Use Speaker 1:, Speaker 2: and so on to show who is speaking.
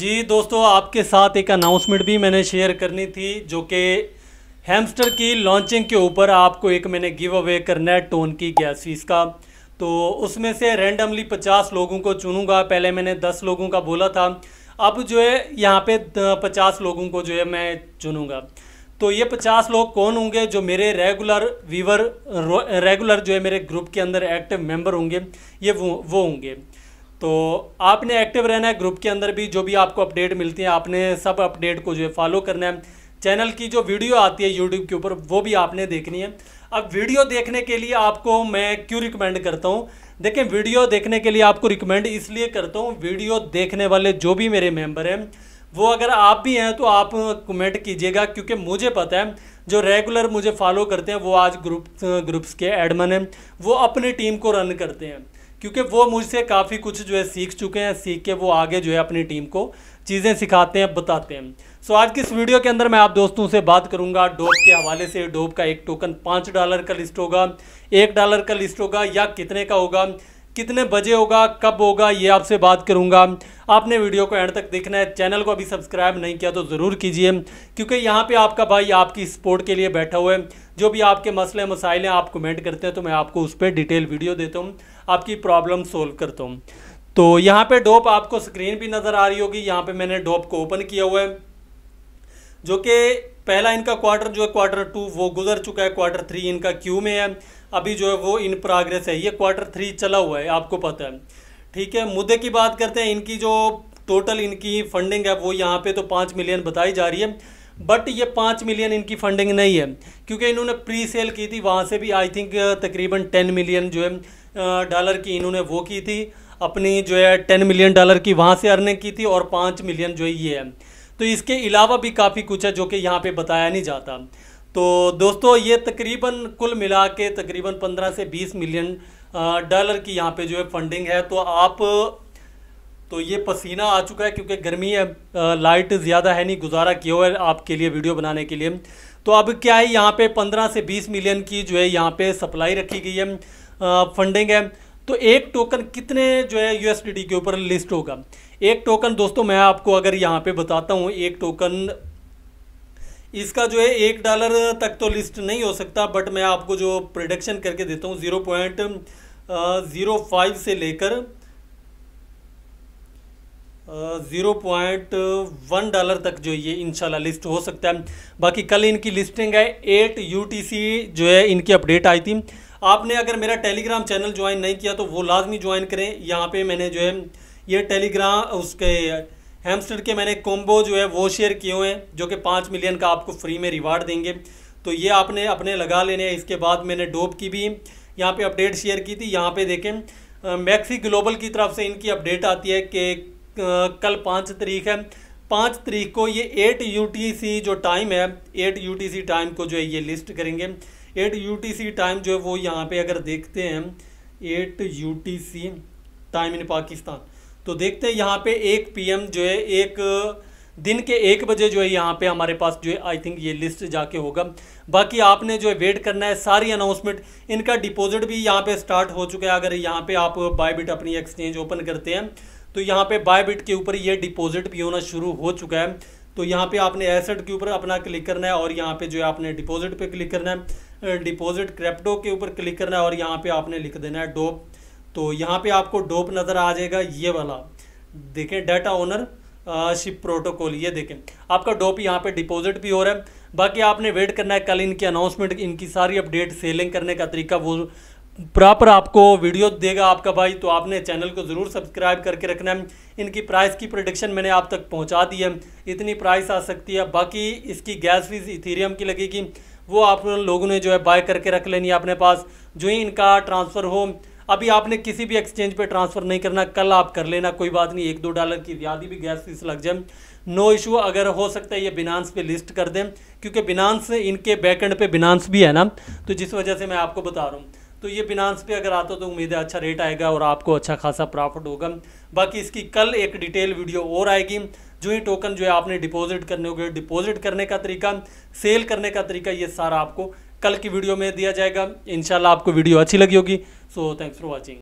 Speaker 1: जी दोस्तों आपके साथ एक अनाउंसमेंट भी मैंने शेयर करनी थी जो कि हैमस्टर की लॉन्चिंग के ऊपर आपको एक मैंने गिव अवे करना है टोन की गैस फीस का तो उसमें से रैंडमली पचास लोगों को चुनूंगा पहले मैंने दस लोगों का बोला था अब जो है यहाँ पे पचास लोगों को जो है मैं चुनूंगा तो ये पचास लोग कौन होंगे जो मेरे रेगुलर वीवर रेगुलर जो है मेरे ग्रुप के अंदर एक्टिव मेंबर होंगे ये वो वो होंगे तो आपने एक्टिव रहना है ग्रुप के अंदर भी जो भी आपको अपडेट मिलती है आपने सब अपडेट को जो है फॉलो करना है चैनल की जो वीडियो आती है यूट्यूब के ऊपर वो भी आपने देखनी है अब वीडियो देखने के लिए आपको मैं क्यों रिकमेंड करता हूँ देखें वीडियो देखने के लिए आपको रिकमेंड इसलिए करता हूँ वीडियो देखने वाले जो भी मेरे मेंबर हैं वो अगर आप भी हैं तो आप कमेंट कीजिएगा क्योंकि मुझे पता है जो रेगुलर मुझे फॉलो करते हैं वो आज ग्रुप ग्रुप्स के एडमन हैं वो अपनी टीम को रन करते हैं क्योंकि वो मुझसे काफ़ी कुछ जो है सीख चुके हैं सीख के वो आगे जो है अपनी टीम को चीज़ें सिखाते हैं बताते हैं सो आज की इस वीडियो के अंदर मैं आप दोस्तों से बात करूंगा डोब के हवाले से डोब का एक टोकन पाँच डॉलर का लिस्ट होगा एक डॉलर का लिस्ट होगा या कितने का होगा कितने बजे होगा कब होगा ये आपसे बात करूंगा आपने वीडियो को एंड तक देखना है चैनल को अभी सब्सक्राइब नहीं किया तो ज़रूर कीजिए क्योंकि यहाँ पे आपका भाई आपकी सपोर्ट के लिए बैठा हुआ है जो भी आपके मसले मसाइल हैं आप कमेंट करते हैं तो मैं आपको उस पर डिटेल वीडियो देता हूँ आपकी प्रॉब्लम सोल्व करता हूँ तो यहाँ पे डोप आपको स्क्रीन भी नज़र आ रही होगी यहाँ पे मैंने डोप को ओपन किया हुआ है जो कि पहला इनका क्वार्टर जो है क्वार्टर टू वो गुजर चुका है क्वार्टर थ्री इनका क्यू में है अभी जो है वो इन प्रोग्रेस है ये क्वार्टर थ्री चला हुआ है आपको पता है ठीक है मुद्दे की बात करते हैं इनकी जो टोटल इनकी फंडिंग है वो यहाँ पे तो पाँच मिलियन बताई जा रही है बट ये पाँच मिलियन इनकी फंडिंग नहीं है क्योंकि इन्होंने प्री सेल की थी वहाँ से भी आई थिंक तकरीबन टेन मिलियन जो है डॉलर की इन्होंने वो की थी अपनी जो है टेन मिलियन डॉलर की वहाँ से अर्निंग की थी और पाँच मिलियन जो है ये है तो इसके अलावा भी काफ़ी कुछ है जो कि यहाँ पर बताया नहीं जाता तो दोस्तों ये तकरीबन कुल मिला के तकरीबन पंद्रह से बीस मिलियन डॉलर की यहाँ पे जो है फंडिंग है तो आप तो ये पसीना आ चुका है क्योंकि गर्मी है लाइट ज़्यादा है नहीं गुजारा किया हुआ है आपके लिए वीडियो बनाने के लिए तो अब क्या है यहाँ पे 15 से 20 मिलियन की जो है यहाँ पे सप्लाई रखी गई है फंडिंग है तो एक टोकन कितने जो है यू के ऊपर लिस्ट होगा एक टोकन दोस्तों मैं आपको अगर यहाँ पे बताता हूँ एक टोकन इसका जो है एक डॉलर तक तो लिस्ट नहीं हो सकता बट मैं आपको जो प्रोडक्शन करके देता हूँ ज़ीरो पॉइंट ज़ीरो फाइव से लेकर ज़ीरो पॉइंट वन डॉलर तक जो ये इंशाल्लाह लिस्ट हो सकता है बाकी कल इनकी लिस्टिंग है एट यूटीसी जो है इनकी अपडेट आई थी आपने अगर मेरा टेलीग्राम चैनल ज्वाइन नहीं किया तो वो लाजमी ज्वाइन करें यहाँ पे मैंने जो है ये टेलीग्राम उसके हेमस्टर के मैंने कोम्बो जो है वो शेयर किए हुए हैं जो कि पाँच मिलियन का आपको फ्री में रिवार्ड देंगे तो ये आपने अपने लगा लेने हैं इसके बाद मैंने डोप की भी यहाँ पे अपडेट शेयर की थी यहाँ पे देखें मैक्सी ग्लोबल की तरफ से इनकी अपडेट आती है कि कल पाँच तारीख है पाँच तारीख को ये एट यूटीसी जो टाइम है एट यूटीसी टाइम को जो है ये लिस्ट करेंगे एट यूटीसी टाइम जो है वो यहाँ पे अगर देखते हैं eight UTC time in Pakistan तो देखते हैं यहाँ पे एक पीएम जो है एक दिन के एक बजे जो है यहाँ पे हमारे पास जो है आई थिंक ये लिस्ट जाके होगा बाकी आपने जो है वेट करना है सारी अनाउंसमेंट इनका डिपॉजिट भी यहाँ पे स्टार्ट हो चुका है अगर यहाँ पे आप बायबिट अपनी एक्सचेंज ओपन करते हैं तो यहाँ पे बायबिट के ऊपर ये डिपॉजिट भी होना शुरू हो चुका है तो यहाँ पे आपने एसेट के ऊपर अपना क्लिक करना है और यहाँ पे जो है आपने डिपॉजिट पे क्लिक करना है डिपॉजिट क्रैप्टो के ऊपर क्लिक करना है और यहाँ पे आपने लिख देना है डोप तो यहाँ पे आपको डोप नज़र आ जाएगा ये वाला देखें डाटा ओनर शिप प्रोटोकॉल ये देखें आपका डोप यहाँ पे डिपॉजिट भी हो रहा है बाकी आपने वेट करना है कल इनकी अनाउंसमेंट इनकी सारी अपडेट सेलिंग करने का तरीका वो प्रॉपर आपको वीडियो देगा आपका भाई तो आपने चैनल को ज़रूर सब्सक्राइब करके रखना है इनकी प्राइस की प्रोडिक्शन मैंने आप तक पहुँचा दी है इतनी प्राइस आ सकती है बाकी इसकी गैस फीस इथीरियम की लगेगी वो आप लोगों ने जो है बाय करके रख लेनी है अपने पास जो ही इनका ट्रांसफ़र हो अभी आपने किसी भी एक्सचेंज पे ट्रांसफ़र नहीं करना कल आप कर लेना कोई बात नहीं एक दो डॉलर की ज़्यादा भी गैस फीस लग जाए नो इशू अगर हो सकता है ये बिनांस पे लिस्ट कर दें क्योंकि बिनांस इनके बैकेंड पे बिनांस भी है ना तो जिस वजह से मैं आपको बता रहा हूँ तो ये बिनांस पे अगर आता तो उम्मीद है अच्छा रेट आएगा और आपको अच्छा खासा प्रॉफिट होगा बाकी इसकी कल एक डिटेल वीडियो और आएगी जो ही टोकन जो है आपने डिपॉजिट करने गए डिपॉजिट करने का तरीका सेल करने का तरीका ये सारा आपको कल की वीडियो में दिया जाएगा इनशाला आपको वीडियो अच्छी लगी होगी सो थैंक्स फॉर वॉचिंग